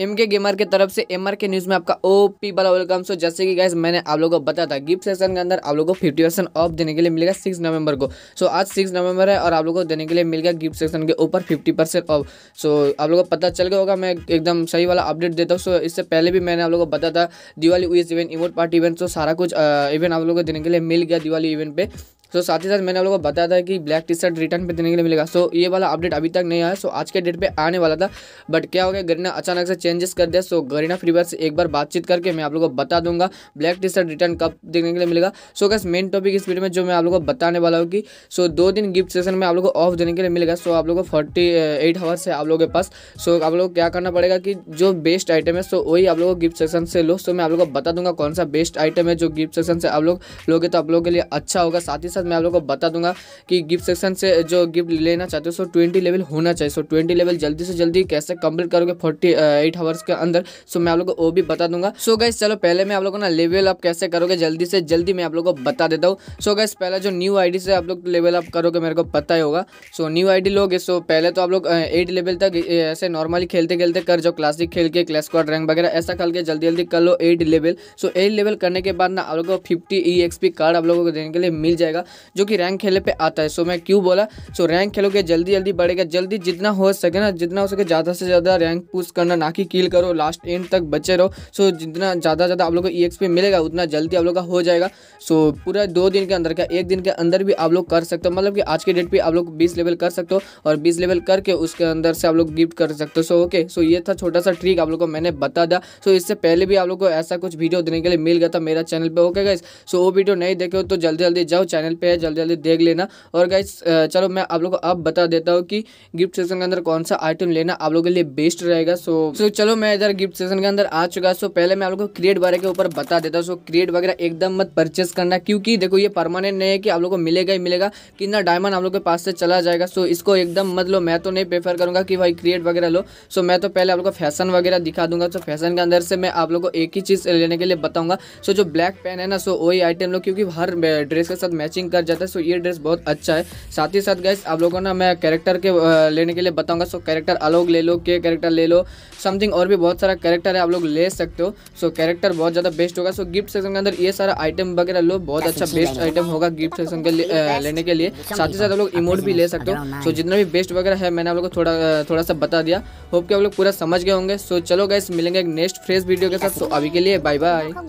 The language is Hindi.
एम के गेमर के तरफ से एम के न्यूज़ में आपका ओ पी वाला वेलकम सो जैसे कि गाइज मैंने आप लोगों को बताया था गिफ्ट सेक्शन के अंदर आप लोगों को फिफ्टी परसेंट ऑफ देने के लिए मिलेगा सिक्स नवंबर को सो so, आज सिक्स नवंबर है और आप लोगों को देने के लिए मिल गया गिफ्ट सेक्शन के ऊपर फिफ्टी परसेंट ऑफ सो आप लोगों को पता चल गया होगा मैं एकदम सही वाला अपडेट देता हूँ सो so, इससे पहले भी मैंने आप लोगों को बताया था दिवाली उस इवेंट इवोट पार्टी इवेंट सो सारा कुछ इवेंट uh, आप लोगों को देने के लिए मिल गया दिवाली इवेंट पर सो साथ ही साथ मैंने आप लोगों को बताया था कि ब्लैक टी शर्ट रिटर्न पे देने के लिए मिलेगा सो ये वाला अपडेट अभी तक नहीं आया सो आज के डेट पे आने वाला था बट क्या हो गया गरीना अचानक से चेंजेस कर दिया सो गरीना फ्रीवर से एक बार बातचीत करके मैं आप लोगों को बता दूंगा ब्लैक टी शर्ट रिटर्न कब देखने के लिए मिलेगा सो कैस गैस मेन टॉपिक इस वीडियो में जो मैं आप लोगों को बताने वाला हूँ कि सो दो दिन गिफ्ट सेशन में आप लोग को ऑफ देने के लिए मिलेगा सो आप लोग को फोर्टी एट आवर्स है आप लोगों के पास सो आप लोग क्या करना पड़ेगा कि जो बेस्ट आइटम है सो वही आप लोग को गिफ्ट सेक्शन से लो सो मैं आप लोग को बता दूंगा कौन सा बेस्ट आइटम है जो गिफ्ट सेक्शन से आप लोग लोगे तो आप लोगों के लिए अच्छा होगा साथ ही साथ मैं आप लोगों को बता दूंगा कि गिफ्ट सेक्शन से जो गिफ्ट लेना चाहते हो सो ट्वेंटी लेवल होना चाहिए सो ट्वेंटी लेवल जल्दी से जल्दी कैसे कंप्लीट करोगे फोर्टी एट आवर्स के अंदर सो मैं आप लोग को वो भी बता दूंगा सो गैस चलो पहले मैं आप लोगों को ना लेवल अप कैसे करोगे जल्दी से जल्दी मैं आप लोगों को बता देता हूँ सो गैस पहले जो न्यू आईडी से आप लोग लेवल अप करोगे मेरे को पता ही होगा सो न्यू आईडी लोगे सो पहले तो आप लोग एट लेवल तक ऐसे नॉर्मली खेलते खेलते कर जाओ क्लासिक खेल के क्लास स्क्वाड रैंक वगैरह ऐसा खेल के जल्दी जल्दी कर लो at level so at level करने के बाद ना आप लोगों को फिफ्टी ई एक्सपी कार्ड आप लोगों को देने के लिए मिल जाएगा जो कि रैंक खेलने पे आता है सो मैं क्यों बोला सो रैंक खेलोगे जल्दी जल्दी बढ़ेगा जल्दी जितना हो सके ना जितना हो सके ज़्यादा से ज़्यादा रैंक पुश करना ना कि किल करो लास्ट एंड तक बचे रहो सो जितना ज़्यादा ज़्यादा आप लोग को ई मिलेगा उतना जल्दी आप लोग का हो जाएगा सो पूरा दो दिन के अंदर क्या एक दिन के अंदर भी आप लोग कर सकते हो मतलब कि आज के डेट पर आप लोग बीस लेवल कर सकते हो और बीस लेवल करके उसके अंदर से आप लोग गिफ्ट कर सकते हो सो ओके सो ये था छोटा सा ट्रिक आप लोग को मैंने बता दिया सो इससे पहले भी आप लोग को ऐसा कुछ वीडियो देने के लिए मिल गया था मेरा चैनल पर ओके गाइस सो वो वीडियो नहीं देखे हो तो जल्दी जल्दी जाओ चैनल पे है जल्दी जल्दी देख लेना और गाइस चलो मैं आप लोग को अब बता देता हूँ कि गिफ्ट सेशन के अंदर कौन सा आइटम लेना आप लोगों के लिए बेस्ट रहेगा सो सो चलो मैं इधर गिफ्ट सेशन के अंदर आ चुका सो पहले मैं आप लोग को क्रिएट वगैरह के ऊपर बता देता हूँ सो क्रिएट वगैरह एकदम मत परचेस करना क्योंकि देखो ये परमानेंट नहीं है कि आप लोग को मिलेगा ही मिलेगा कितना डायमंड आप लोग के पास से चला जाएगा सो इसको एकदम मत लो मैं तो नहीं प्रेफर करूँगा कि भाई क्रिएट वगैरह लो सो मैं तो पहले आप लोग को फैशन वगैरह दिखा दूंगा सो फैशन के अंदर से मैं आप लोग को एक ही चीज़ लेने के लिए बताऊँगा सो जो ब्लैक पेन है ना सो वही आइटम लो क्योंकि हर ड्रेस के साथ मैचिंग पसंद कर जाता है सो ये ड्रेस बहुत अच्छा है साथ ही साथ गैस आप लोगों ना मैं कैरेक्टर के लेने के लिए बताऊंगा सो कैरेक्टर अलोग ले लो के कैरेक्टर ले लो समथिंग और भी बहुत सारा कैरेक्टर है आप लोग ले सकते हो सो कैरेक्टर बहुत ज़्यादा बेस्ट होगा सो गिफ्ट सेक्शन के अंदर ये सारा आइटम वगैरह लो बहुत अच्छा बेस्ट आइटम होगा गिफ्ट सेक्शन के लेने के लिए साथ ही साथ आप लोग इमोट भी ले सकते हो सो जितना भी बेस्ट वगैरह है मैंने आप लोग को थोड़ा थोड़ा सा बता दिया होप कि आप लोग पूरा समझ गए होंगे सो चलो गैस मिलेंगे एक नेक्स्ट फ्रेश वीडियो के साथ सो अभी के लिए बाय बाय